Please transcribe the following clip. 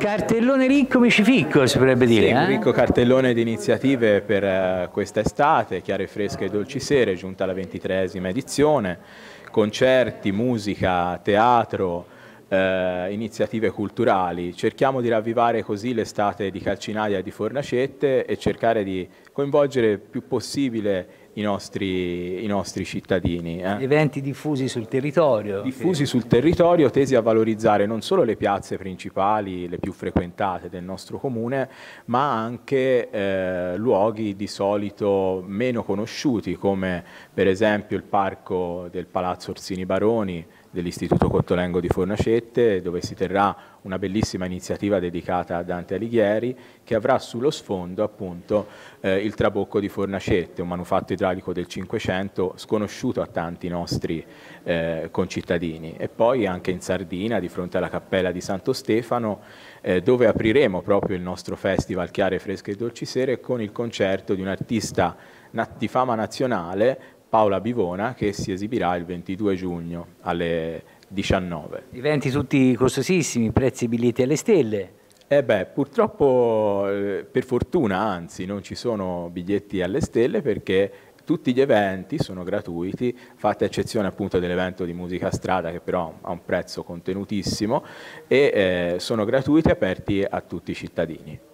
Cartellone ricco micificco si potrebbe dire. Sì, un eh? ricco cartellone di iniziative per eh, questa estate, Chiare Fresche e Dolci Sere, giunta alla ventitresima edizione, concerti, musica, teatro, eh, iniziative culturali. Cerchiamo di ravvivare così l'estate di Calcinaia e di Fornacette e cercare di coinvolgere il più possibile i nostri, i nostri cittadini. Eh. Eventi diffusi sul territorio. Diffusi che... sul territorio tesi a valorizzare non solo le piazze principali, le più frequentate del nostro comune, ma anche eh, luoghi di solito meno conosciuti come per esempio il parco del Palazzo Orsini Baroni, dell'Istituto Cottolengo di Fornacette, dove si terrà una bellissima iniziativa dedicata a Dante Alighieri, che avrà sullo sfondo appunto eh, il Trabocco di Fornacette, un manufatto idraulico del Cinquecento sconosciuto a tanti nostri eh, concittadini. E poi anche in Sardina, di fronte alla Cappella di Santo Stefano, eh, dove apriremo proprio il nostro festival Chiare, Fresche e Dolci Sere con il concerto di un artista di fama nazionale, Paola Bivona che si esibirà il 22 giugno alle 19. Eventi tutti costosissimi, prezzi biglietti alle stelle. Eh beh, purtroppo, eh, per fortuna anzi, non ci sono biglietti alle stelle perché tutti gli eventi sono gratuiti, fatta eccezione appunto dell'evento di musica strada che però ha un prezzo contenutissimo e eh, sono gratuiti e aperti a tutti i cittadini.